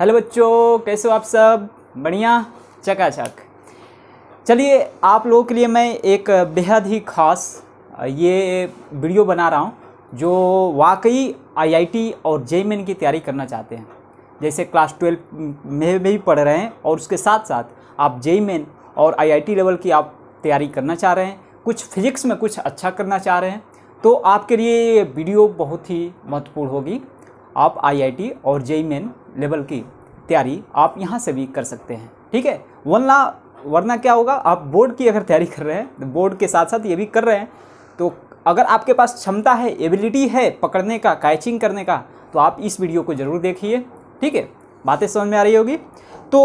Hello बच्चों कैसे हो आप सब बढ़िया चकाचक चलिए आप लोगों के लिए मैं एक बेहद ही ख़ास ये वीडियो बना रहा हूँ जो वाकई आईआईटी और जेमेन की तैयारी करना चाहते हैं जैसे क्लास ट्वेल्व में भी पढ़ रहे हैं और उसके साथ साथ आप जेमेन और आईआईटी लेवल की आप तैयारी करना चाह रहे हैं कुछ फिज़िक्स में कुछ अच्छा करना चाह रहे हैं तो आपके लिए ये वीडियो बहुत ही महत्वपूर्ण होगी आप आईआईटी और जेमेन लेवल की तैयारी आप यहाँ से भी कर सकते हैं ठीक है वरना वरना क्या होगा आप बोर्ड की अगर तैयारी कर रहे हैं तो बोर्ड के साथ साथ ये भी कर रहे हैं तो अगर आपके पास क्षमता है एबिलिटी है पकड़ने का कैचिंग करने का तो आप इस वीडियो को ज़रूर देखिए ठीक है बातें समझ में आ रही होगी तो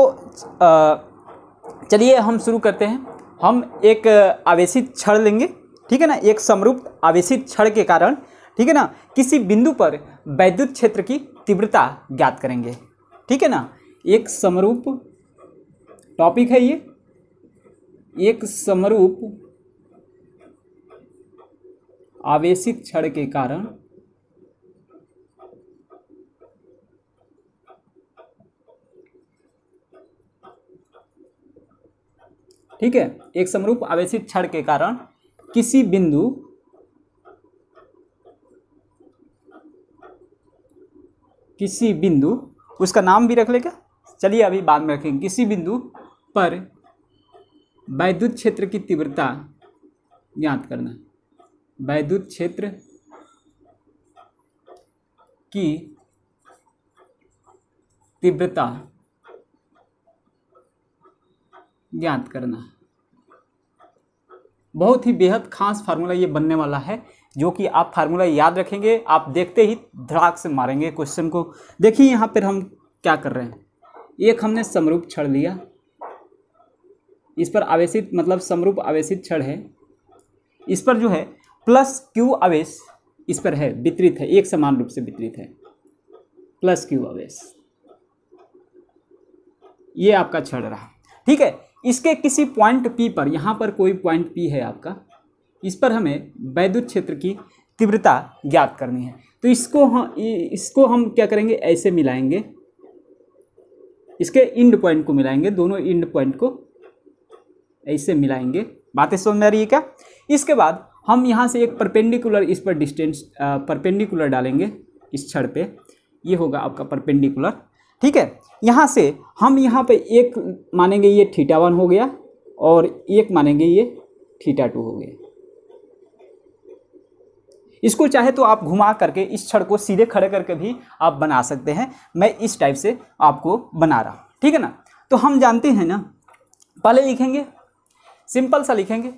चलिए हम शुरू करते हैं हम एक आवेशित क्षण लेंगे ठीक है ना एक समरूप आवेशित क्षण के कारण ठीक है ना किसी बिंदु पर वैद्युत क्षेत्र की तीव्रता ज्ञात करेंगे ठीक है ना एक समरूप टॉपिक है ये एक समरूप आवेशित क्षण के कारण ठीक है एक समरूप आवेशित क्षण के कारण किसी बिंदु किसी बिंदु उसका नाम भी रख ले क्या चलिए अभी बाद में रखेंगे किसी बिंदु पर वैद्युत क्षेत्र की तीव्रता ज्ञात करना वैद्युत क्षेत्र की तीव्रता ज्ञात करना बहुत ही बेहद खास फार्मूला ये बनने वाला है जो कि आप फार्मूला याद रखेंगे आप देखते ही धड़ाक से मारेंगे क्वेश्चन को देखिए यहाँ पर हम क्या कर रहे हैं एक हमने समरूप छड़ लिया इस पर आवेशित मतलब समरूप आवेशित छड़ है इस पर जो है प्लस क्यू आवेश इस पर है वितरित है एक समान रूप से वितरित है प्लस क्यू आवेश ये आपका छड़ रहा ठीक है इसके किसी पॉइंट पी पर यहाँ पर कोई पॉइंट पी है आपका इस पर हमें वैद्युत क्षेत्र की तीव्रता ज्ञात करनी है तो इसको हम इसको हम क्या करेंगे ऐसे मिलाएंगे इसके इंड पॉइंट को मिलाएंगे दोनों इंड पॉइंट को ऐसे मिलाएंगे बातें समझ में आ रही है क्या इसके बाद हम यहाँ से एक परपेंडिकुलर इस पर डिस्टेंस परपेंडिकुलर डालेंगे इस छड़ पे ये होगा आपका परपेंडिकुलर ठीक है यहाँ से हम यहाँ पे एक मानेंगे ये थीटा वन हो गया और एक मानेंगे ये थीटा टू हो गया इसको चाहे तो आप घुमा करके इस छड़ को सीधे खड़े करके भी आप बना सकते हैं मैं इस टाइप से आपको बना रहा हूँ ठीक है ना तो हम जानते हैं ना पहले लिखेंगे सिंपल सा लिखेंगे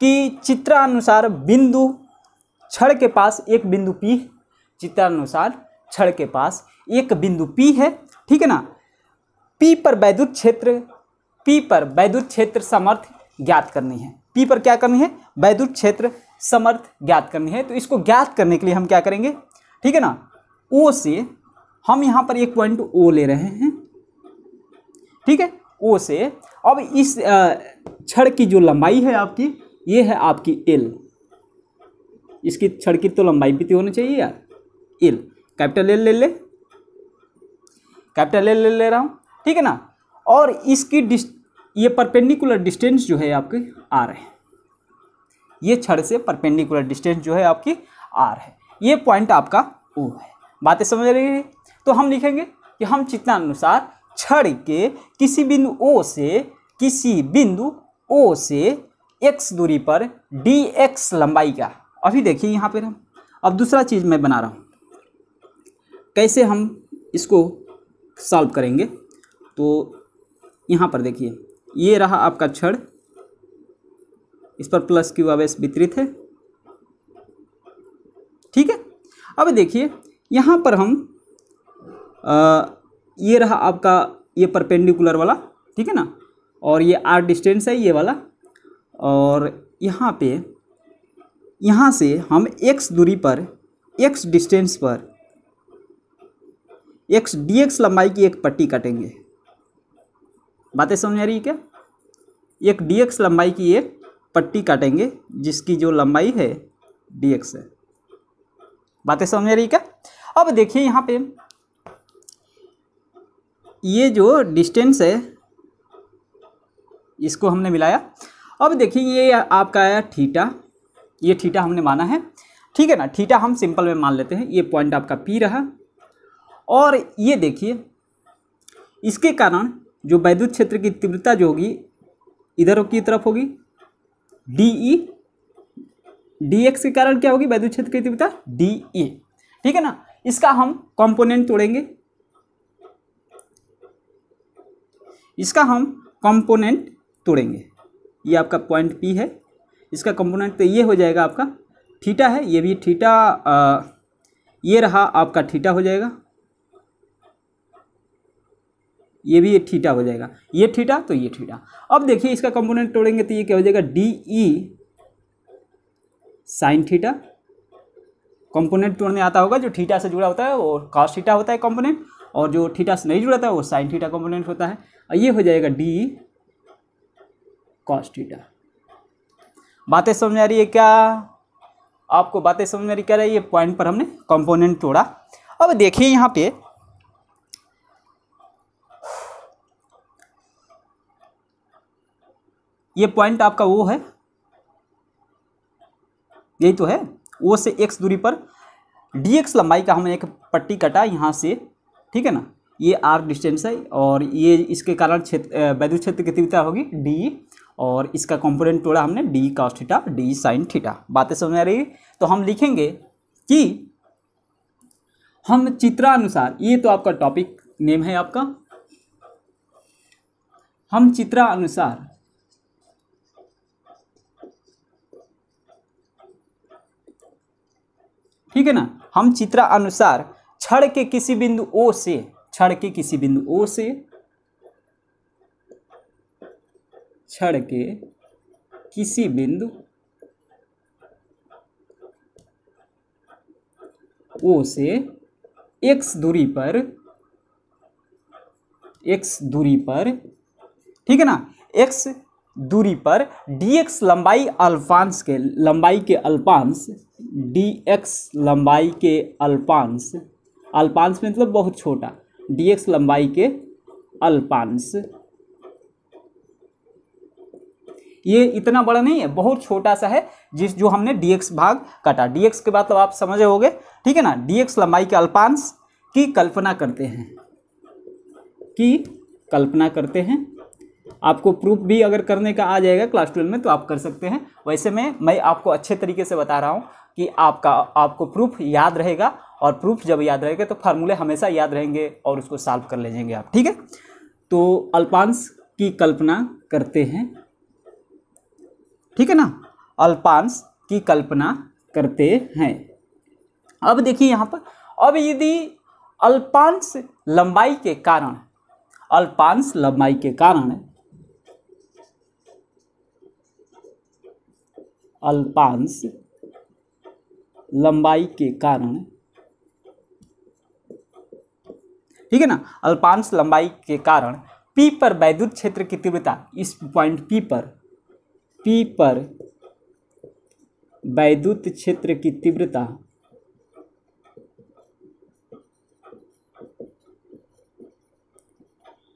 कि चित्रानुसार बिंदु छड़ के पास एक बिंदु पी चित्रानुसार छड़ के पास एक बिंदु पी है ठीक है ना पी पर वैद्युत क्षेत्र पी पर वैद्युत क्षेत्र समर्थ ज्ञात करनी है पी पर क्या करनी है वैद्युत क्षेत्र समर्थ ज्ञात करनी है तो इसको ज्ञात करने के लिए हम क्या करेंगे ठीक है ना ओ से हम यहाँ पर एक पॉइंट ओ ले रहे हैं ठीक है ओ से अब इस छड़ की जो लंबाई है आपकी ये है आपकी एल इसकी छड़ की तो लंबाई भी तो होनी चाहिए यार एल कैपिटल एल ले ले कैपिटल एल ले ले रहा हूँ ठीक है ना और इसकी डिस्ट ये परपेंडिकुलर डिस्टेंस जो है आपके आ रहे हैं ये छड़ से परपेंडिकुलर डिस्टेंस जो है आपकी आर है ये पॉइंट आपका ओ है बातें समझ रही है तो हम लिखेंगे कि हम चित्रानुसार छड़ के किसी बिंदु ओ से किसी बिंदु ओ से एक्स दूरी पर डी एक्स लंबाई का अभी देखिए यहाँ पर हम अब दूसरा चीज़ मैं बना रहा हूँ कैसे हम इसको सॉल्व करेंगे तो यहाँ पर देखिए ये रहा आपका छड़ इस पर प्लस क्यू आवेश वितरित है ठीक है अब देखिए यहाँ पर हम आ, ये रहा आपका ये परपेंडिकुलर वाला ठीक है ना और ये आर डिस्टेंस है ये वाला और यहाँ पे यहाँ से हम एक्स दूरी पर एक्स डिस्टेंस पर एक्स डी एक्स लंबाई की एक पट्टी काटेंगे बातें समझ आ रही है क्या एक डी एक्स लंबाई की एक पट्टी काटेंगे जिसकी जो लंबाई है डी एक्स है बातें समझ में रही क्या अब देखिए यहाँ पे ये जो डिस्टेंस है इसको हमने मिलाया अब देखिए ये आपका आया ठीटा ये ठीटा हमने माना है ठीक है ना ठीटा हम सिंपल में मान लेते हैं ये पॉइंट आपका पी रहा और ये देखिए इसके कारण जो वैद्युत क्षेत्र की तीव्रता जो होगी इधर की तरफ होगी डी ई डी एक्स के कारण क्या होगी वैद्युत क्षेत्र की तीव्रता डी ई e। ठीक है ना इसका हम कंपोनेंट तोड़ेंगे इसका हम कंपोनेंट तोड़ेंगे ये आपका पॉइंट पी है इसका कंपोनेंट तो ये हो जाएगा आपका थीटा है ये भी थीटा आ, ये रहा आपका थीटा हो जाएगा ये भी ये ठीटा हो जाएगा ये ठीठा तो ये ठीठा अब देखिए इसका कंपोनेंट तोड़ेंगे तो ये क्या हो जाएगा D E sine theta component तोड़ने आता होगा जो ठीटा से जुड़ा होता है वो कॉस ठीटा होता है कंपोनेंट और जो ठीटा से नहीं जुड़ा होता है वो साइन ठीटा कंपोनेंट होता है और ये हो जाएगा डी ई कॉस बातें समझ आ रही है क्या आपको बातें समझ में आ रही क्या रही है पॉइंट पर हमने कंपोनेंट तोड़ा अब देखिए यहाँ पे ये पॉइंट आपका वो है यही तो है ओ से एक्स दूरी पर डी एक्स लंबाई का हमने एक पट्टी कटा यहाँ से ठीक है ना ये आर डिस्टेंस है और ये इसके कारण क्षेत्र वैद्य क्षेत्र की तीव्रता होगी डी और इसका कंपोनेंट तोड़ा हमने D cos theta D sine theta बातें समझ आ रही है तो हम लिखेंगे कि हम चित्रानुसार ये तो आपका टॉपिक नेम है आपका हम चित्रानुसार ठीक है ना हम चित्रा अनुसार छड़ के किसी बिंदु ओ से छड़ के किसी बिंदु ओ से छड़ के किसी बिंदु ओ से एक्स दूरी पर एक्स दूरी पर ठीक है ना एक्स दूरी पर dx लंबाई अल्फांस के लंबाई के अल्पांश dx लंबाई के अल्पांश अल्फांस मतलब बहुत छोटा dx लंबाई के अल्पांश ये इतना बड़ा नहीं है बहुत छोटा सा है जिस जो हमने dx भाग काटा dx के बाद तो आप समझे होगे ठीक है ना dx लंबाई के अल्पांश की कल्पना करते हैं की कल्पना करते हैं आपको प्रूफ भी अगर करने का आ जाएगा क्लास ट्वेल्व में तो आप कर सकते हैं वैसे में मैं आपको अच्छे तरीके से बता रहा हूँ कि आपका आपको प्रूफ याद रहेगा और प्रूफ जब याद रहेगा तो फार्मूले हमेशा याद रहेंगे और उसको सॉल्व कर ले जाएंगे आप ठीक है तो अल्पांश की कल्पना करते हैं ठीक है ना अल्पांश की कल्पना करते हैं अब देखिए यहाँ पर अब यदि अल्पांश लंबाई के कारण अल्पांश लंबाई के कारण अल्पांश लंबाई के कारण ठीक है ना अल्पांश लंबाई के कारण पी पर वैद्युत क्षेत्र की तीव्रता इस पॉइंट पी पर पी पर वैद्युत क्षेत्र की तीव्रता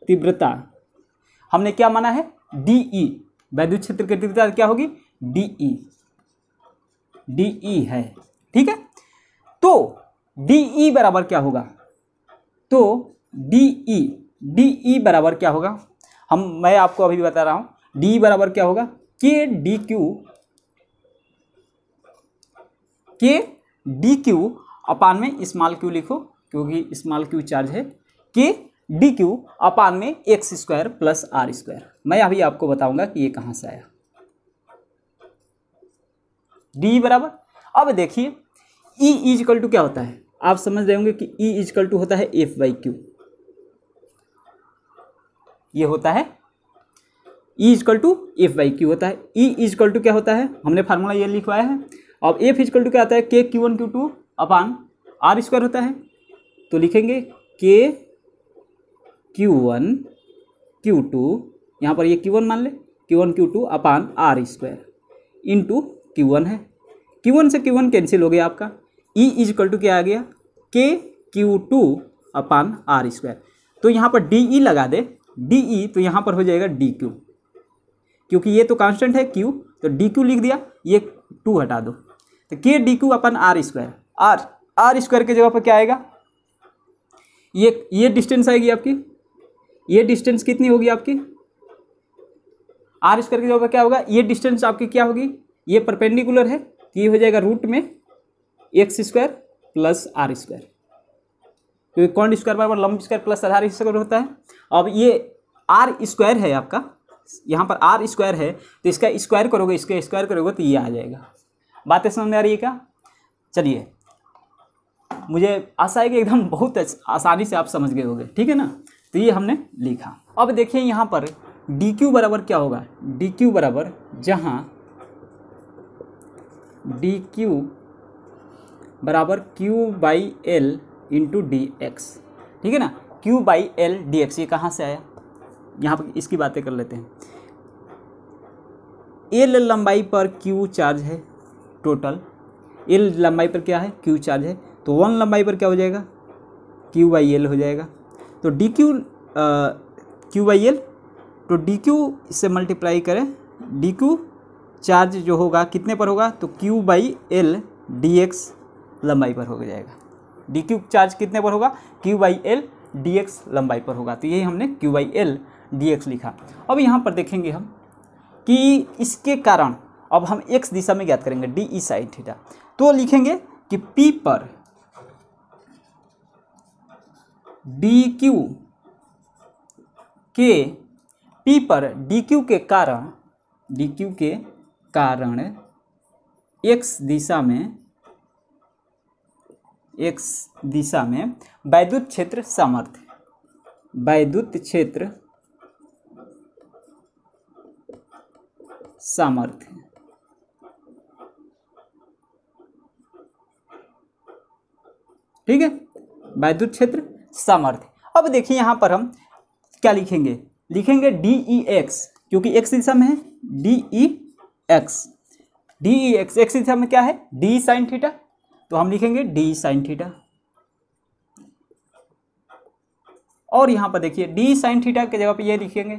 तीव्रता हमने क्या माना है डी ई e, वैद्युत क्षेत्र की तीव्रता क्या होगी डी ई डी ई है ठीक है तो डी ई e बराबर क्या होगा तो डी ई डी ई बराबर क्या होगा हम मैं आपको अभी बता रहा हूं डी बराबर क्या होगा K D Q K D Q upon में स्मॉल क्यू लिखो क्योंकि स्मॉल क्यू चार्ज है के डी क्यू अपान में x square plus are square मैं अभी आपको बताऊंगा कि ये कहाँ से आया डी बराबर अब देखिए ई इजकल टू क्या होता है आप समझ रहे होंगे कि ई इजकल टू होता है एफ बाई क्यू ये होता है E equal to F by Q होता है ई इजकल टू क्या होता है हमने फार्मूला ये लिखवाया है अब एफ इजकल टू क्या आता है के Q one Q two upon R square होता है तो लिखेंगे के क्यू वन क्यू टू यहाँ पर ये क्यू वन मान ले Q one Q two upon R square into Q one है क्यू वन से क्यू वन कैंसिल हो गया आपका ई इज इक्वल टू क्या आ गया K Q two upon R square तो यहाँ पर डी ई e लगा दे डी ई e तो यहाँ पर हो जाएगा डी क्यू क्योंकि ये तो कांस्टेंट है क्यू तो डी क्यू लिख दिया ये टू हटा दो तो K D Q upon R square R R square की जगह पर क्या आएगा ये ये डिस्टेंस आएगी आपकी ये डिस्टेंस कितनी होगी आपकी आर स्क्वायर की जगह पर क्या होगा ये डिस्टेंस आपकी क्या होगी ये परपेंडिकुलर है तो ये हो जाएगा रूट में x square plus are square क्योंकि कौन स्क्वायर बराबर लंब स्क्वायर प्लस आधार स्क्वायर होता है अब ये आर स्क्वायर है आपका यहाँ पर आर स्क्वायर है तो इसका स्क्वायर करोगे इसका स्क्वायर करोगे तो ये आ जाएगा बातें समझ में आ रही है क्या चलिए मुझे आशा है कि एकदम बहुत आसानी से आप समझ गए होंगे ठीक है ना तो ये हमने लिखा अब देखिए यहाँ पर डी क्यू बराबर क्या होगा डी क्यू बराबर जहाँ डी क्यू बराबर Q by L into D X ठीक है ना Q by L D X ये कहाँ से आया यहाँ पर इसकी बातें कर लेते हैं एल लंबाई पर क्यू चार्ज है टोटल एल लंबाई पर क्या है क्यू चार्ज है तो वन लंबाई पर क्या हो जाएगा क्यू बाई एल हो जाएगा तो D Q Q by L तो डी क्यू इससे मल्टीप्लाई करें डी क्यू चार्ज जो होगा कितने पर होगा तो Q by L D X लंबाई पर हो जाएगा डी क्यू चार्ज कितने पर होगा Q by L D X लंबाई पर होगा तो यही हमने Q by L D X लिखा अब यहाँ पर देखेंगे हम कि इसके कारण अब हम एक्स दिशा में ज्ञात करेंगे डी ई साइन थीटा तो लिखेंगे कि पी पर डी क्यू के पी पर डी क्यू के कारण डी क्यू के कारण एक्स दिशा में एक्स दिशा में वैद्युत क्षेत्र सामर्थ्य वैद्युत क्षेत्र सामर्थ्य ठीक है वैद्युत क्षेत्र सामर्थ्य अब देखिए यहां पर हम क्या लिखेंगे लिखेंगे डी ई एक्स क्योंकि एक्स दिशा में है D E e X D E X X दिशा में क्या है डी साइन थीटा तो हम लिखेंगे डी साइन थीटा और यहां पर देखिए डी साइन थीटा के जगह पर ये लिखेंगे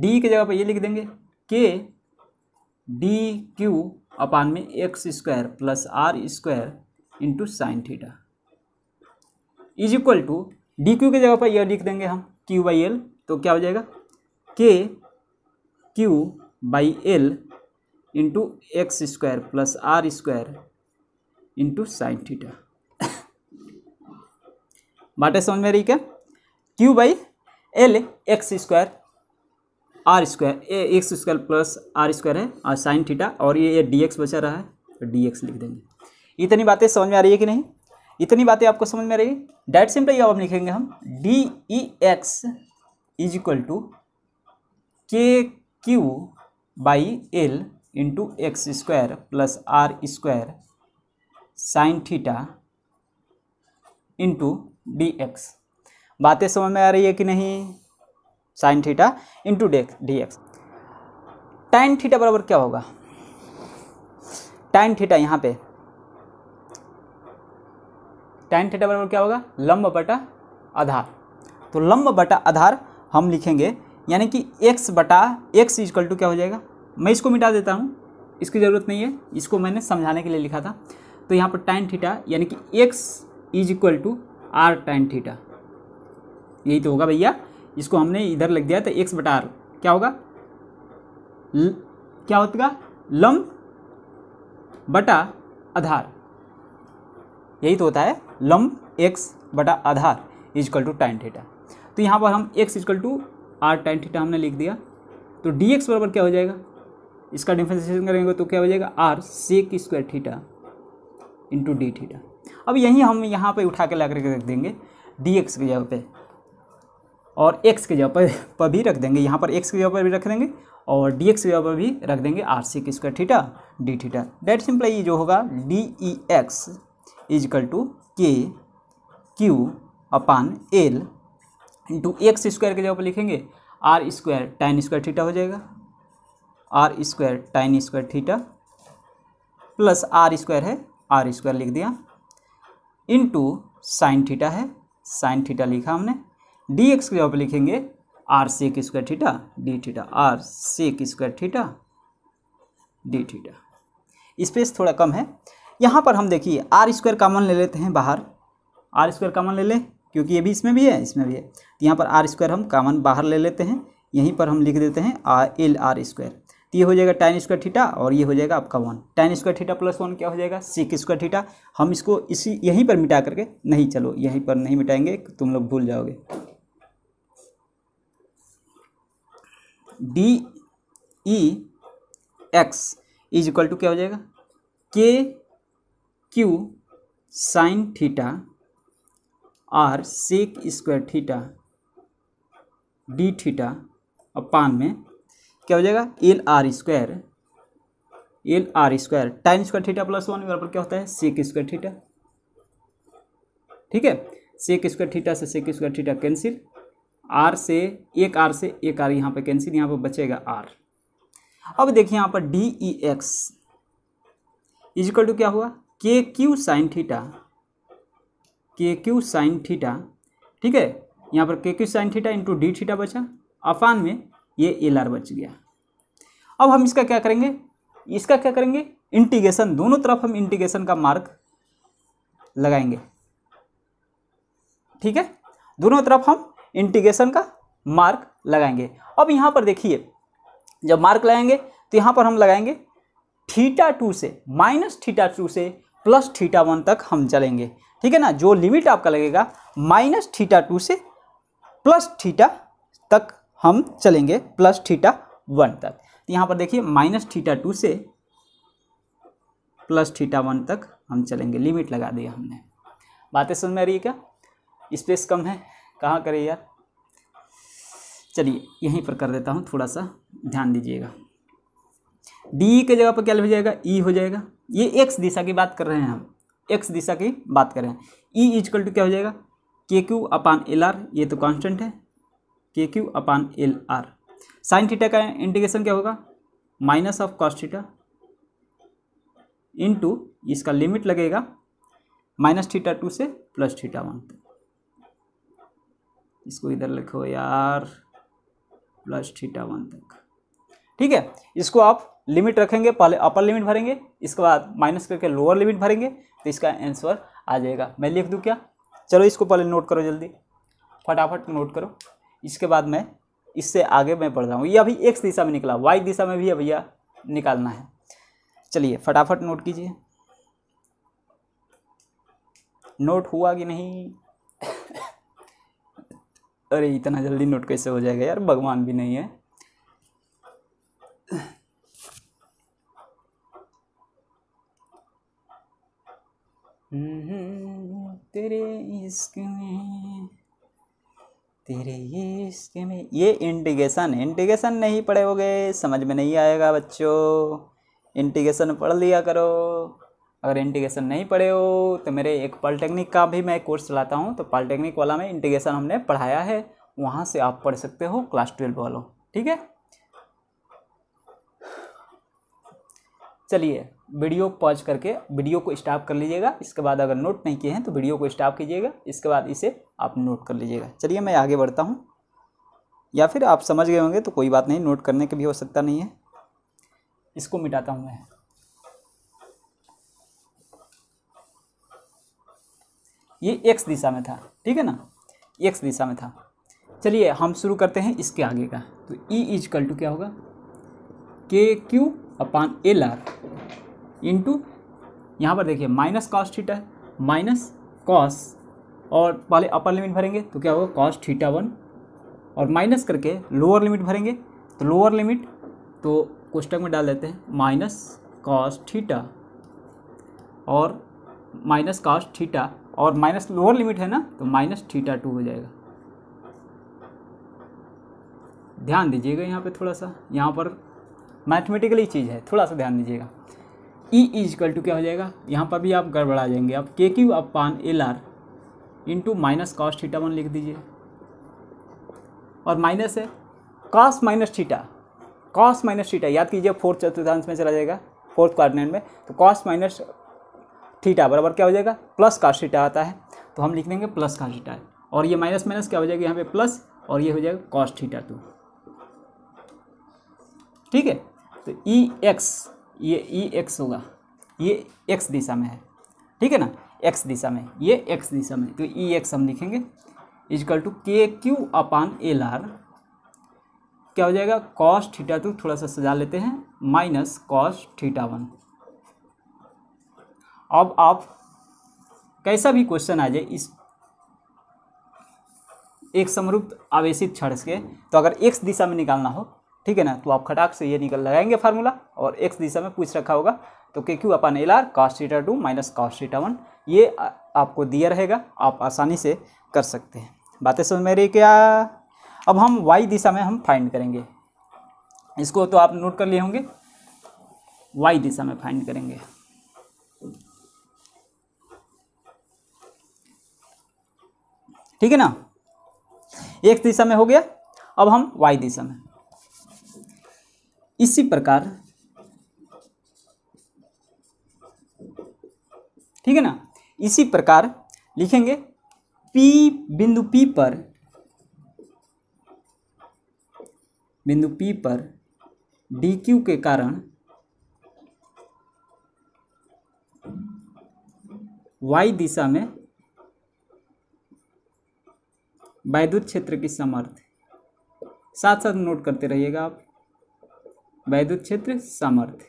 डी के जगह पर ये लिख देंगे के डी क्यू अपान में x square plus are square into sine theta is equal to d q की जगह पर यह लिख देंगे हम क्यू बाई एल तो क्या हो जाएगा k q by L into x square plus are square into sine theta बातें समझ में रही क्या q by l x square r square a x square plus are square है और साइन थीटा और ये ये डी एक्स बचा रहा है तो डी एक्स लिख देंगे इतनी बातें समझ में आ रही है कि नहीं इतनी बातें आपको समझ में आ रही है डेट सिंपल ये अब लिखेंगे हम d E x is equal to k q by L into x square plus are square sine theta into D x बातें समझ में आ रही है कि नहीं sine theta into d d x tan theta बराबर क्या होगा टाइन थीटा यहाँ पे टाइन थीटा बराबर क्या होगा लंब बटा आधार तो लंब बटा आधार हम लिखेंगे यानी कि एक्स बटा एक्स इजकल टू क्या हो जाएगा मैं इसको मिटा देता हूँ इसकी ज़रूरत नहीं है इसको मैंने समझाने के लिए लिखा था तो यहाँ पर टाइन थीटा यानी कि x is equal to r tan theta यही तो होगा भैया इसको हमने इधर लग दिया तो एक्स बटा आर क्या होगा ल, क्या होगा लम बटा आधार यही तो होता है लम एक्स बटा आधार इक्वल टू टाइन थीटा तो यहाँ पर हम x is equal to r tan theta हमने लिख दिया तो डी एक्स बराबर क्या हो जाएगा इसका डिफ्रेंसिएशन करेंगे तो क्या हो जाएगा r sec square theta into d theta अब यही हम यहाँ पे उठा के ला करके रख देंगे डी एक्स की जगह पे और एक्स के जगह पर पर भी रख देंगे यहाँ पर एक्स के जगह पर भी रख देंगे और डी एक्स के जगह पर भी रख देंगे r sec square theta d theta that simple ये जो होगा d E x is equal to k q upon l into x square की जगह पर लिखेंगे r square tan square theta हो जाएगा r square tan square theta plus are square है आर स्क्वायर लिख दिया इनटू साइन थीटा है साइन थीटा लिखा हमने डी एक्स की जगह पर लिखेंगे r sec square theta d theta r sec square theta d theta space थोड़ा कम है यहाँ पर हम देखिए आर स्क्वायर कामन ले लेते हैं बाहर आर स्क्वायर कामन ले लें क्योंकि ये भी इसमें भी है इसमें भी है तो यहाँ पर आर स्क्वायर हम कामन बाहर ले लेते हैं यहीं पर हम लिख देते हैं आर एल आर स्क्वायर तो ये हो जाएगा टेन स्क्वायर थीटा और ये हो जाएगा आपका one tan square theta plus one क्या हो जाएगा सिक्स स्क्वायर थीटा हम इसको इसी यहीं पर मिटा करके नहीं चलो यहीं पर नहीं मिटाएंगे तुम लोग भूल जाओगे d E x is equal to क्या हो जाएगा k q sine theta r sec square theta d theta upon में क्या हो जाएगा l r square l r square tan square theta plus one बराबर क्या होता है सेक स्क्वायर थीटा ठीक है सेक स्क्वायर थीटा से sec square theta cancel r से एक आर से एक आर यहाँ पर कैंसिल यहाँ पर बचेगा आर अब देखिए यहाँ पर d E x is equal to क्या हुआ k q sine theta k q sine theta ठीक है यहाँ पर k q sine theta into d theta बचा अफान में ये एल आर बच गया अब हम इसका क्या करेंगे इसका क्या करेंगे इंटीग्रेशन दोनों तरफ हम इंटीग्रेशन का मार्क लगाएंगे ठीक है दोनों तरफ हम इंटीग्रेशन का मार्क लगाएंगे अब यहां पर देखिए जब मार्क लगाएंगे तो यहां पर हम लगाएंगे थीटा टू से माइनस थीटा टू से प्लस थीटा वन तक हम चलेंगे ठीक है ना जो लिमिट आपका लगेगा माइनस थीटा टू से प्लस थीटा तक हम चलेंगे प्लस थीटा वन तक तो यहाँ पर देखिए माइनस थीटा टू से प्लस थीटा वन तक हम चलेंगे लिमिट लगा दिया हमने बातें समझ में आ रही है क्या स्पेस कम है कहाँ करें यार चलिए यहीं पर कर देता हूँ थोड़ा सा ध्यान दीजिएगा डी के जगह पर क्या हो जाएगा ई e हो जाएगा ये एक्स दिशा की बात कर रहे हैं हम एक्स दिशा की बात कर रहे हैं ई इजकल टू क्या हो जाएगा k q upon l are ये तो कांस्टेंट है के q upon l r sine theta का इंटीग्रेशन क्या होगा minus of cos theta into इसका लिमिट लगेगा माइनस थीटा टू से प्लस थीटा वन तक इसको इधर लिखो यार प्लस थीटा वन तक ठीक है इसको आप लिमिट रखेंगे पहले अपर लिमिट भरेंगे इसके बाद माइनस करके लोअर लिमिट भरेंगे तो इसका आंसर आ जाएगा मैं लिख दूँ क्या चलो इसको पहले नोट करो जल्दी फटाफट नोट करो इसके बाद मैं इससे आगे मैं बढ़ रहा हूँ ये अभी एक्स दिशा में निकला वाई दिशा में भी भैया निकालना है चलिए फटाफट नोट कीजिए नोट हुआ कि नहीं अरे इतना जल्दी नोट कैसे हो जाएगा यार भगवान भी नहीं है हम्म, तेरे इश्क में तेरे ये इसके में ये इंटीगेशन इंटीगेशन नहीं पढ़े होगे समझ में नहीं आएगा बच्चों इंटीगेशन पढ़ लिया करो अगर इंटीगेशन नहीं पढ़े हो तो मेरे एक पॉलिटेक्निक का भी मैं कोर्स चलाता हूँ तो पॉलिटेक्निक वाला में इंटीगेशन हमने पढ़ाया है वहाँ से आप पढ़ सकते हो क्लास ट्वेल्व वालों ठीक है चलिए वीडियो पॉज करके वीडियो को स्टॉप कर लीजिएगा इसके बाद अगर नोट नहीं किए हैं तो वीडियो को स्टॉप कीजिएगा इसके बाद इसे आप नोट कर लीजिएगा चलिए मैं आगे बढ़ता हूँ या फिर आप समझ गए होंगे तो कोई बात नहीं नोट करने की भी हो सकता नहीं है इसको मिटाता हूँ मैं ये एक्स दिशा में था ठीक है ना एक्स दिशा में था चलिए हम शुरू करते हैं इसके आगे का तो ई इजकल टू क्या होगा k q upon l r into यहाँ पर देखिए minus cos theta minus cos और पहले अपर लिमिट भरेंगे तो क्या होगा कॉस थीटा वन और माइनस करके लोअर लिमिट भरेंगे तो लोअर लिमिट तो कोष्टक में डाल देते हैं माइनस कॉस्ट थीटा और माइनस कॉस्ट थीटा और माइनस लोअर लिमिट है ना तो माइनस थीटा टू हो जाएगा ध्यान दीजिएगा यहाँ पे थोड़ा सा यहाँ पर मैथमेटिकली चीज़ है थोड़ा सा ध्यान दीजिएगा ई इक्वल टू क्या हो जाएगा यहाँ पर भी आप गड़बड़ा जाएंगे आप k q upon l r into minus cos theta one लिख दीजिए और माइनस है cos minus theta cos minus theta याद कीजिए फोर्थ चतुर्थांश में चला जाएगा फोर्थ क्वारनेट में तो कॉस माइनस थीटा बराबर क्या हो जाएगा प्लस कॉस थीटा आता है तो हम लिख देंगे प्लस कॉस थीटा और ये माइनस माइनस क्या हो जाएगा यहाँ पे प्लस और ये हो जाएगा कॉस थीटा टू ठीक है तो ई e एक्स ये ई एक्स होगा ये एक्स दिशा में है ठीक है ना एक्स दिशा में ये एक्स दिशा में तो ई एक्स हम लिखेंगे is equal to k q upon l r क्या हो जाएगा कॉस थीटा टू थोड़ा सा सजा लेते हैं माइनस कॉस थीटा वन अब आप कैसा भी क्वेश्चन आ जाए इस एक समरूप आवेशित क्षण के तो अगर एक्स दिशा में निकालना हो ठीक है ना तो आप खटाक से ये निकल लगाएंगे फार्मूला और एक्स दिशा में पूछ रखा होगा तो k q upon l r cos theta two minus cos theta one ये आपको दिया रहेगा आप आसानी से कर सकते हैं बातें समझ में रही क्या अब हम वाई दिशा में हम फाइंड करेंगे इसको तो आप नोट कर लिए होंगे वाई दिशा में फाइंड करेंगे ठीक है ना एक दिशा में हो गया अब हम वाई दिशा में इसी प्रकार ठीक है ना इसी प्रकार लिखेंगे पी बिंदु पी पर बिंदु पी पर डी क्यू के कारण वाई दिशा में वैद्युत क्षेत्र की समर्थ साथ साथ नोट करते रहिएगा आप वैद्युत क्षेत्र सामर्थ्य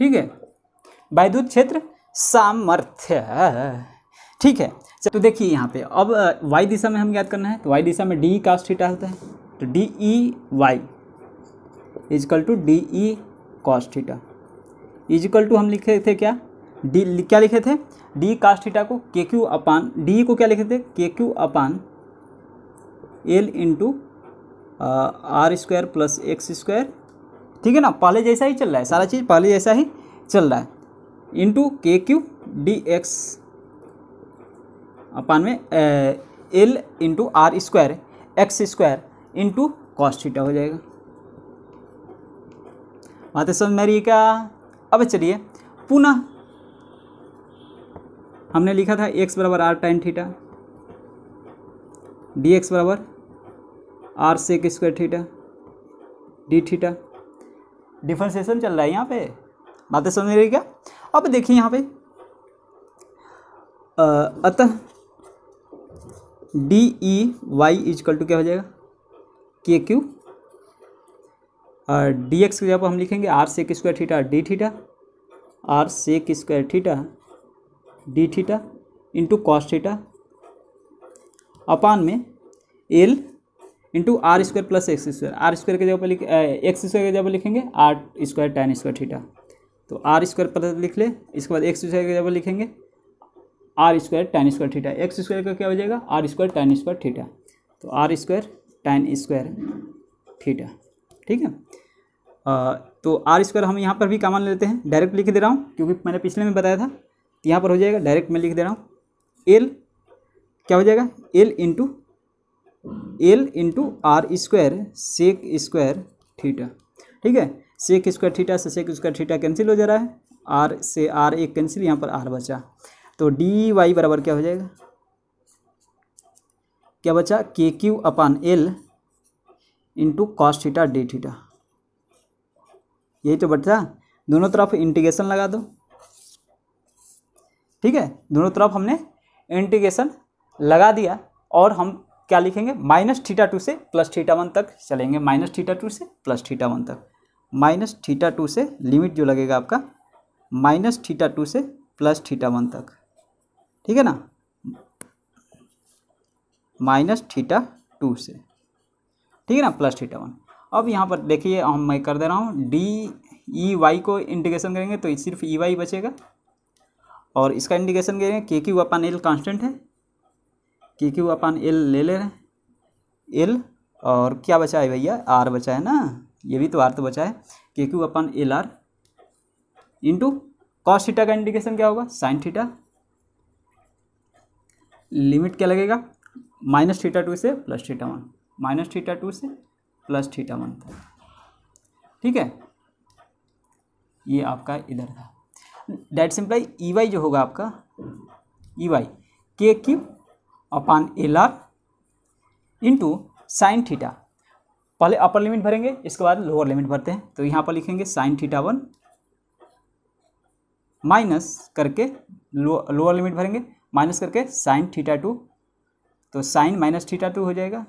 ठीक है वैद्युत क्षेत्र सामर्थ्य ठीक है तो देखिए यहाँ पे अब वाई दिशा में हम याद करना है तो वाई दिशा में डी ई कास्ट थीटा होता है तो d E y is equal to d E cos theta is equal to हम लिखे थे क्या डी क्या लिखे थे डी कास्ट थीटा को के क्यू अपान डी को क्या लिखे थे k q upon l into r square plus x square ठीक है ना पहले जैसा ही चल रहा है सारा चीज़ पहले जैसा ही चल रहा है इंटू के क्यू डी एक्स अपान में l into r square x square into cos theta हो जाएगा बातें समझ में रही क्या अब चलिए पुनः हमने लिखा था एक्स बराबर r tan theta d x बराबर r sec square theta d theta differentiation चल रहा है यहाँ पे बातें समझ रही क्या अब देखिए यहाँ पे अतः d E y is equal to क्या हो जाएगा के क्यू और डी एक्स की जगह पर हम लिखेंगे r sec square theta d theta r sec square theta d theta into cos theta upon में l into r square plus x square r square के जगह पर लिख एक्स स्क्वायर के जगह पर लिखेंगे r square tan square theta तो आर स्क्वायर प्लस लिख ले इसके बाद एक्स स्क्वायर के जगह पर लिखेंगे r square tan square theta x square का क्या हो जाएगा r square tan square theta तो r square tan square theta ठीक है तो आर स्क्वायर हम यहाँ पर भी कॉमन लेते हैं डायरेक्ट लिख दे रहा हूँ क्योंकि मैंने पिछले में बताया था तो यहाँ पर हो जाएगा डायरेक्ट मैं लिख दे रहा हूँ एल क्या हो जाएगा l into l into r square sec square theta ठीक है सेक स्क्वायर थीटा से सेक स्क्वायर थीटा कैंसिल हो जा रहा है आर से आर एक कैंसिल यहाँ पर आर बचा तो डी वाई बराबर क्या हो जाएगा क्या बचा k q upon l into cos theta d theta यही तो बचा दोनों तरफ इंटीग्रेशन लगा दो ठीक है दोनों तरफ हमने इंटीग्रेशन लगा दिया और हम क्या लिखेंगे माइनस थीटा टू से प्लस थीटा वन तक चलेंगे माइनस थीटा टू से प्लस थीटा वन तक माइनस थीटा टू से लिमिट जो लगेगा आपका माइनस थीटा टू से प्लस थीटा वन तक ठीक है ना माइनस थीटा टू से ठीक है ना प्लस थीटा वन अब यहाँ पर देखिए हम मैं कर दे रहा हूँ डी ई वाई को इंटीग्रेशन करेंगे तो सिर्फ ई वाई बचेगा और इसका इंडिकेशन करेंगे के क्यू अपन एल कॉन्स्टेंट है के क्यू अपन एल ले ले रहे एल और क्या बचा है भैया आर बचा है ना ये भी तो आर तो बचा है के q upon l r into cos theta का इंडिकेशन क्या होगा साइन थीटा लिमिट क्या लगेगा माइनस थीटा टू से plus theta one minus theta two से प्लस थीटा वन था ठीक है ये आपका इधर था डेट सिंप्लाई ई वाई जो होगा आपका E y k q upon l r into sine theta पहले अपर लिमिट भरेंगे इसके बाद लोअर लिमिट भरते हैं तो यहाँ पर लिखेंगे साइन थीटा वन माइनस करके लोअर लिमिट भरेंगे माइनस करके साइन थीटा टू तो साइन माइनस थीटा टू हो जाएगा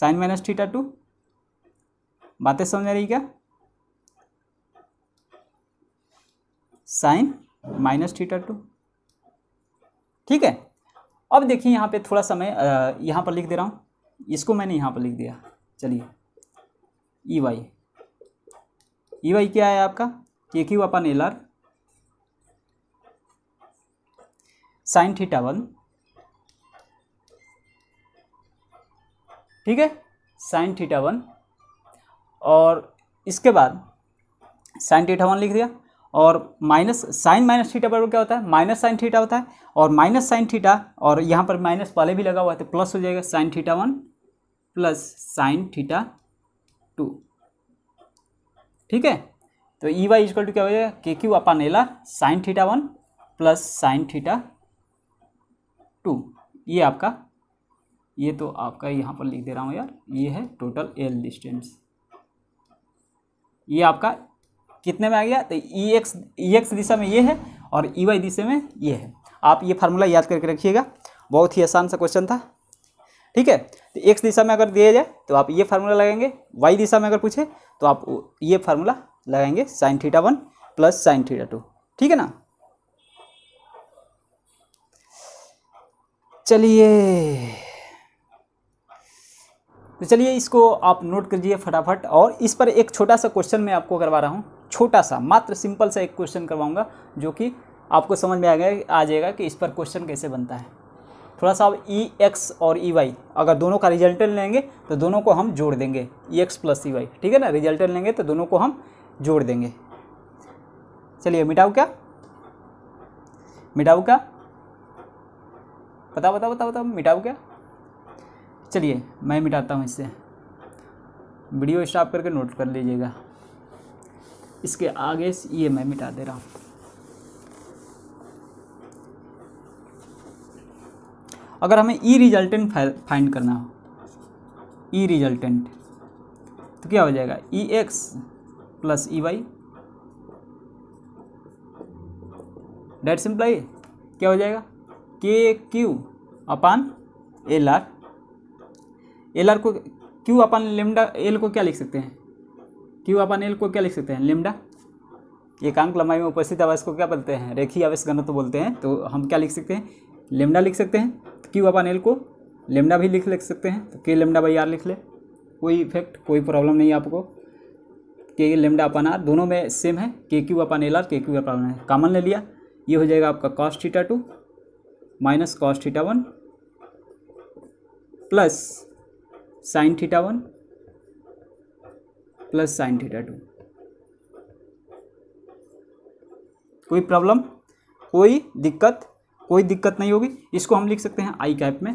साइन माइनस थीटा टू बातें समझ आ रही क्या साइन माइनस थीटा टू ठीक है अब देखिए यहाँ पे थोड़ा समय यहाँ पर लिख दे रहा हूँ इसको मैंने यहाँ पर लिख दिया चलिए ई वाई ई वाई क्या है आपका k q upon l r sine theta one ठीक है साइन थीटा वन और इसके बाद साइन थीटा वन लिख दिया और माइनस साइन माइनस थीटा बराबर क्या होता है माइनस साइन थीटा होता है और माइनस साइन थीटा और यहाँ पर माइनस पहले भी लगा हुआ है तो प्लस हो जाएगा sine theta one plus sine theta two ठीक है तो ई वाई इजकल टू क्या हो जाएगा k q upon l r sine theta one plus sine theta two ये आपका ये तो आपका यहाँ पर लिख दे रहा हूँ यार ये है टोटल एल डिस्टेंस ये आपका कितने में आ गया तो ई एक्स ई एक्स दिशा में ये है और ई e वाई दिशा में ये है आप ये फार्मूला याद करके रखिएगा बहुत ही आसान सा क्वेश्चन था ठीक है तो एक्स दिशा में अगर दिया जाए तो आप ये फार्मूला लगाएंगे वाई दिशा में अगर पूछे तो आप ये फार्मूला लगाएंगे sine theta one plus sine theta two ठीक है ना चलिए तो चलिए इसको आप नोट करिए फटाफट और इस पर एक छोटा सा क्वेश्चन मैं आपको करवा रहा हूँ छोटा सा मात्र सिंपल सा एक क्वेश्चन करवाऊँगा जो कि आपको समझ में आ गया आ जाएगा कि इस पर क्वेश्चन कैसे बनता है थोड़ा सा आप ई एक्स और ई e वाई अगर दोनों का रिजल्ट लेंगे तो दोनों को हम जोड़ देंगे E x plus E y ठीक है ना रिजल्ट लेंगे तो दोनों को हम जोड़ देंगे चलिए मिटाऊ क्या मिटाऊ क्या बताओ बताओ बताओ बताओ मिटाऊ क्या चलिए मैं मिटाता हूँ इससे वीडियो स्टॉप करके नोट कर लीजिएगा इसके आगे ये मैं मिटा दे रहा हूँ अगर हमें ई रिजल्टेंट फाइंड करना हो ई रिजल्टेंट तो क्या हो जाएगा E x plus E y that simply क्या हो जाएगा k q upon l r l r को क्यू अपन लेमडा एल को क्या लिख सकते हैं क्यू अपन एल को क्या लिख सकते हैं लेमडा एकांक लंबाई में उपस्थित आवेश को क्या बोलते हैं रेखी आवेश घनत्व बोलते हैं तो हम क्या लिख सकते हैं लेमडा लिख सकते हैं तो क्यू अपन एल को लेमडा भी लिख लिख सकते हैं तो के लेमडा बाई आर लिख ले कोई इफेक्ट कोई प्रॉब्लम नहीं है आपको के लेमडा अपन आर दोनों में सेम है के q upon l r k q upon है कॉमन ले लिया ये हो जाएगा आपका cos theta two minus cos theta one plus sine theta one plus sine theta two कोई प्रॉब्लम कोई दिक्कत कोई दिक्कत नहीं होगी इसको हम लिख सकते हैं आई कैप में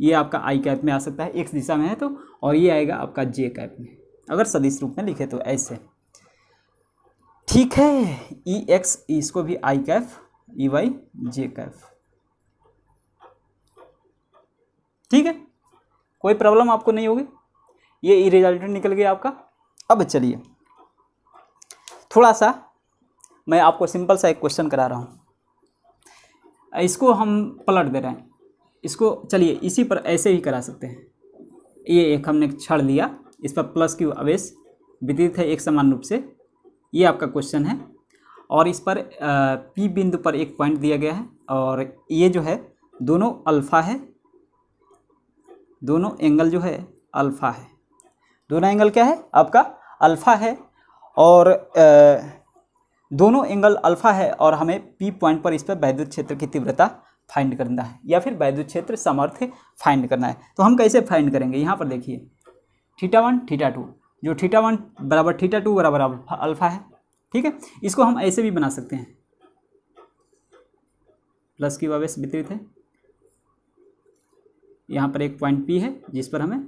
ये आपका आई कैप में आ सकता है एक्स दिशा में है तो और ये आएगा आपका जे कैप में अगर सदिश रूप में लिखे तो ऐसे ठीक है ई एक्स इसको भी i cap E y j cap ठीक है कोई प्रॉब्लम आपको नहीं होगी ये ई निकल गया आपका अब चलिए थोड़ा सा मैं आपको सिंपल सा एक क्वेश्चन करा रहा हूँ इसको हम पलट दे रहे हैं इसको चलिए इसी पर ऐसे ही करा सकते हैं ये एक हमने छड़ लिया इस पर प्लस क्यू आवेश विदित है एक समान रूप से ये आपका क्वेश्चन है और इस पर पी बिंदु पर एक पॉइंट दिया गया है और ये जो है दोनों अल्फ़ा है दोनों एंगल जो है अल्फ़ा है दोनों एंगल क्या है आपका अल्फ़ा है और दोनों एंगल अल्फ़ा है और हमें पी पॉइंट पर इस पर वैद्युत क्षेत्र की तीव्रता फाइंड करना है या फिर वैद्युत क्षेत्र समर्थ फाइंड करना है तो हम कैसे फाइंड करेंगे यहाँ पर देखिए थीटा वन थीटा टू जो थीटा वन बराबर थीटा टू बराबर अल्फ़ा है ठीक है इसको हम ऐसे भी बना सकते हैं प्लस की वावेश वितरित है यहाँ पर एक पॉइंट पी है जिस पर हमें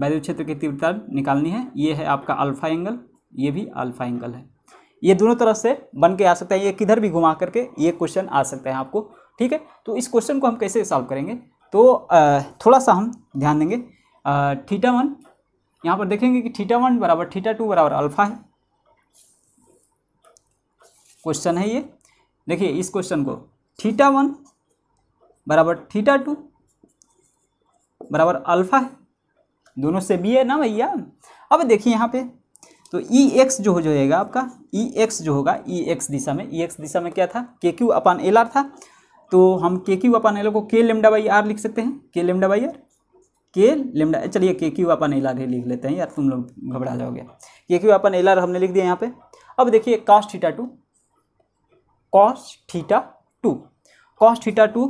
वायु क्षेत्र की तीव्रता निकालनी है ये है आपका अल्फा एंगल ये भी अल्फा एंगल है ये दोनों तरफ से बन के आ सकता है ये किधर भी घुमा करके ये क्वेश्चन आ सकता है आपको ठीक है तो इस क्वेश्चन को हम कैसे सॉल्व करेंगे तो थोड़ा सा हम ध्यान देंगे थीटा वन यहाँ पर देखेंगे कि थीटा वन बराबर थीटा टू बराबर अल्फा है क्वेश्चन है ये देखिए इस क्वेश्चन को थीटा वन बराबर थीटा टू बराबर अल्फा है दोनों से बी है ना भैया अब देखिए यहाँ पे तो ई एक्स जो हो जाएगा आपका ई एक्स जो होगा ई एक्स दिशा में ई एक्स दिशा में क्या था k q upon l are था तो हम के क्यू अपान एल को के लेमडा बाई आर लिख सकते हैं k lambda by r k lambda चलिए k q upon l r ही लिख लेते हैं यार तुम लोग घबरा जाओगे के क्यू अपन एल आर हमने लिख दिया यहाँ पे अब देखिए cos theta two cos theta two cos theta two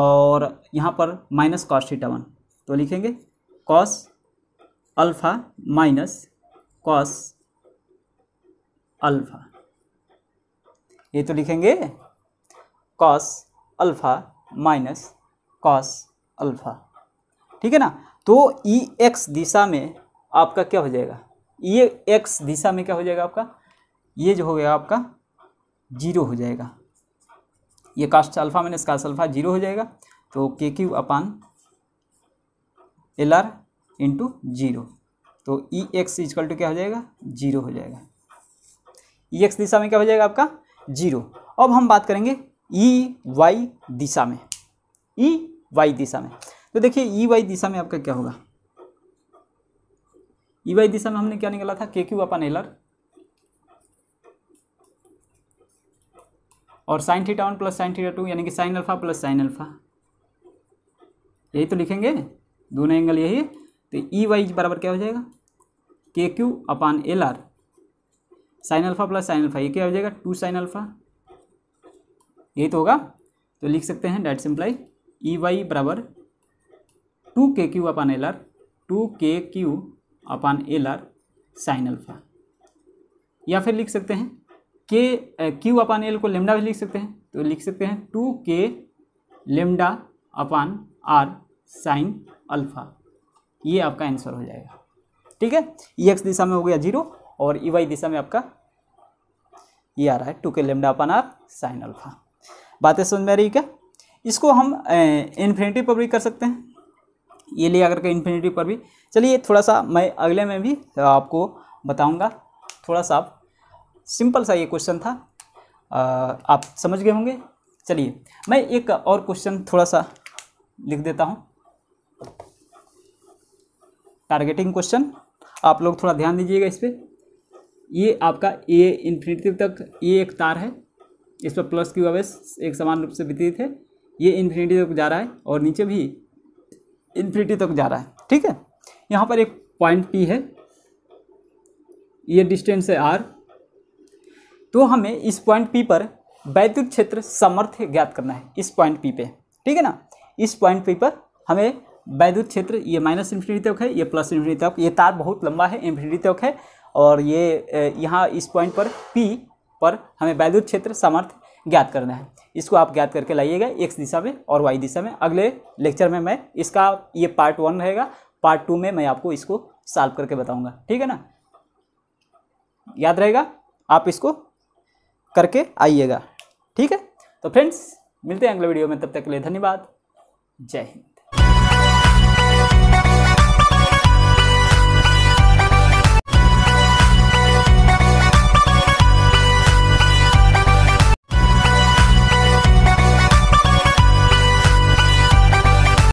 और यहाँ पर माइनस कॉस थीटा वन तो लिखेंगे cos alpha minus cos alpha ये तो लिखेंगे cos alpha minus cos alpha ठीक है ना तो ई e एक्स दिशा में आपका क्या हो जाएगा ये e एक्स दिशा में क्या हो जाएगा आपका ये जो हो गया आपका जीरो हो जाएगा ये cos alpha minus cos alpha zero हो जाएगा तो k q upon l r into zero तो ई एक्स इजकल टू क्या हो जाएगा जीरो हो जाएगा ई e एक्स दिशा में क्या हो जाएगा आपका जीरो अब हम बात करेंगे ई e वाई दिशा में ई e वाई दिशा में तो देखिए ई वाई दिशा में आपका क्या होगा ई वाई दिशा में हमने क्या निकाला था k q upon l r और sine theta one plus sine theta two यानी कि sine alpha plus sine alpha यही तो लिखेंगे दोनों एंगल यही तो ई e वाई बराबर क्या हो जाएगा k q upon l r sine alpha plus sine alpha ये क्या हो जाएगा टू साइन अल्फा यही तो होगा तो लिख सकते हैं डेट सिंप्लाई ई वाई बराबर two k q upon l r two k q upon l r sine alpha या फिर लिख सकते हैं के क्यू अपान एल को लेमडा भी लिख सकते हैं तो लिख सकते हैं two k lambda upon r sine alpha ये आपका आंसर हो जाएगा ठीक है ई एक्स दिशा में हो गया जीरो और ई वाई दिशा में आपका ये आ रहा है two k lambda upon r sine alpha बातें समझ में आ रही क्या इसको हम इन्फिनेटिव पर भी कर सकते हैं ये ले आकर के इन्फिनेटिव पर भी चलिए थोड़ा सा मैं अगले में भी आपको बताऊँगा थोड़ा सा आप सिंपल सा ये क्वेश्चन था आ, आप समझ गए होंगे चलिए मैं एक और क्वेश्चन थोड़ा सा लिख देता हूँ टारगेटिंग क्वेश्चन आप लोग थोड़ा ध्यान दीजिएगा इस पर ये आपका ए इन्फिनिटी तक ये एक तार है इस पर प्लस की वावेश एक समान रूप से वितरित है ये इन्फिनिटी तक जा रहा है और नीचे भी इन्फिनिटी तक जा रहा है ठीक है यहाँ पर एक पॉइंट पी है ये डिस्टेंस है आर तो हमें इस पॉइंट पी पर वैद्युत क्षेत्र सामर्थ्य ज्ञात करना है इस पॉइंट पी पे ठीक है ना इस पॉइंट पी पर हमें वैद्युत क्षेत्र ये माइनस इन्फिनिटी तक है ये प्लस इन्फिनिटी तक ये तार बहुत लंबा है इन्फिनिटी तक है और ये यहाँ इस पॉइंट पर पी पर हमें वैद्युत क्षेत्र समर्थ ज्ञात करना है इसको आप ज्ञात करके लाइएगा एक्स दिशा में और वाई दिशा में अगले लेक्चर में मैं इसका ये पार्ट वन रहेगा पार्ट टू में मैं आपको इसको सॉल्व करके बताऊंगा ठीक है ना याद रहेगा आप इसको करके आइएगा ठीक है तो फ्रेंड्स मिलते हैं अगले वीडियो में तब तक के लिए धन्यवाद जय हिंद